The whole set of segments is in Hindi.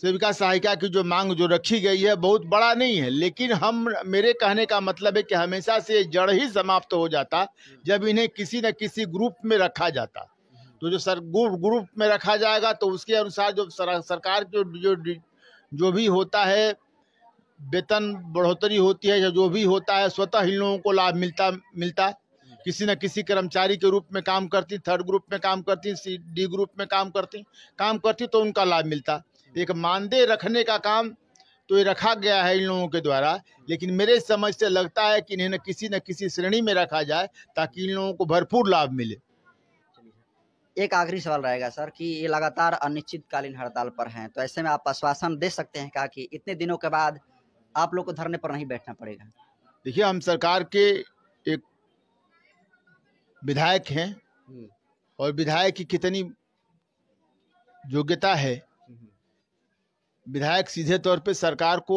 सेविका सहायिका की जो मांग जो रखी गई है बहुत बड़ा नहीं है लेकिन हम मेरे कहने का मतलब है कि हमेशा से जड़ ही समाप्त हो जाता जब इन्हें किसी न किसी ग्रुप में रखा जाता तो जो सर ग्रुप ग्रुप में रखा जाएगा तो उसके अनुसार जो सर, सरकार के जो जो भी होता है वेतन बढ़ोतरी होती है या जो भी होता है स्वतः इन लोगों को लाभ मिलता मिलता किसी न किसी कर्मचारी के रूप में काम करती थर्ड ग्रुप में काम करती सी डी ग्रुप में काम करती काम करती तो उनका लाभ मिलता एक मानदेय रखने का काम तो ये रखा गया है इन लोगों के द्वारा लेकिन मेरे समझ से लगता है कि इन्हें न किसी न किसी श्रेणी में रखा जाए ताकि इन लोगों को भरपूर लाभ मिले एक आखिरी सवाल रहेगा सर कि ये लगातार अनिश्चितकालीन हड़ताल पर हैं तो ऐसे में आप आश्वासन दे सकते हैं क्या कि इतने दिनों के बाद आप लोग को धरने पर नहीं बैठना पड़ेगा देखिए हम सरकार के एक विधायक हैं हम्म। और विधायक की कितनी योग्यता है विधायक सीधे तौर पे सरकार को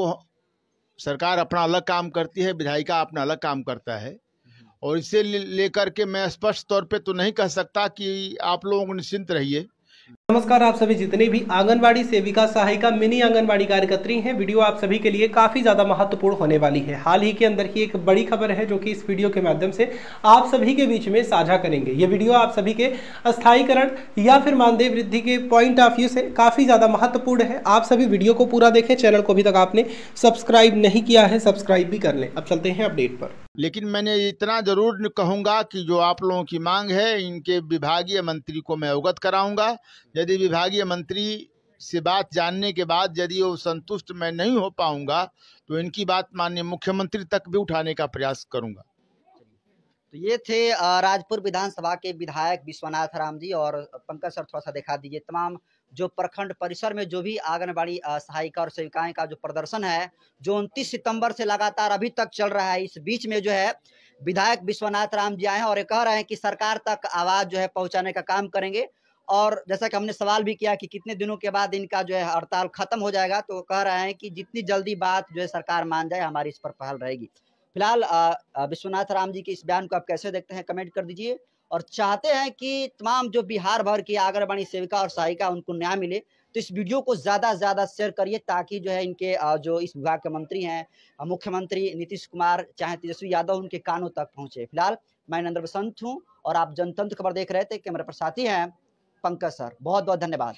सरकार अपना अलग काम करती है विधायिका अपना अलग काम करता है हम्म। और इसे लेकर ले के मैं स्पष्ट तौर पे तो नहीं कह सकता कि आप लोग निश्चिंत रहिए नमस्कार आप सभी जितने भी आंगनबाड़ी सेविका सहायिका मिनी आंगनबाड़ी कार्यकर्त्री हैं वीडियो आप सभी के लिए काफ़ी ज़्यादा महत्वपूर्ण होने वाली है हाल ही के अंदर ही एक बड़ी खबर है जो कि इस वीडियो के माध्यम से आप सभी के बीच में साझा करेंगे ये वीडियो आप सभी के अस्थायीकरण या फिर मानदेय वृद्धि के पॉइंट ऑफ व्यू से काफ़ी ज़्यादा महत्वपूर्ण है आप सभी वीडियो को पूरा देखें चैनल को अभी तक आपने सब्सक्राइब नहीं किया है सब्सक्राइब भी कर लें अब चलते हैं अपडेट पर लेकिन मैंने इतना ज़रूर कहूँगा कि जो आप लोगों की मांग है इनके विभागीय मंत्री को मैं अवगत कराऊँगा यदि विभागीय मंत्री से बात जानने के बाद यदि वो संतुष्ट मैं नहीं हो पाऊँगा तो इनकी बात माननीय मुख्यमंत्री तक भी उठाने का प्रयास करूँगा तो ये थे राजपुर विधानसभा के विधायक विश्वनाथ राम जी और पंकज सर थोड़ा सा दिखा दीजिए तमाम जो प्रखंड परिसर में जो भी आंगनबाड़ी सहायिका और सेविकाएं का जो प्रदर्शन है जो उनतीस सितंबर से लगातार अभी तक चल रहा है इस बीच में जो है विधायक विश्वनाथ राम जी आए हैं और ये कह रहे हैं कि सरकार तक आवाज़ जो है पहुँचाने का काम करेंगे और जैसा कि हमने सवाल भी किया कि कितने दिनों के बाद इनका जो है हड़ताल खत्म हो जाएगा तो कह रहे हैं कि जितनी जल्दी बात जो है सरकार मान जाए हमारी इस पर पहल रहेगी फिलहाल विश्वनाथ राम जी के इस बयान को आप कैसे देखते हैं कमेंट कर दीजिए और चाहते हैं कि तमाम जो बिहार भर की आंगनबाड़ी सेविका और सहायिका उनको न्याय मिले तो इस वीडियो को ज़्यादा से ज़्यादा शेयर करिए ताकि जो है इनके जो इस विभाग के मंत्री हैं मुख्यमंत्री नीतीश कुमार चाहे तेजस्वी यादव उनके कानों तक पहुँचे फिलहाल मैं नंद्र बसंत हूँ और आप जनतंत्र खबर देख रहे थे कैमरा पर साथी हैं पंकज सर बहुत बहुत धन्यवाद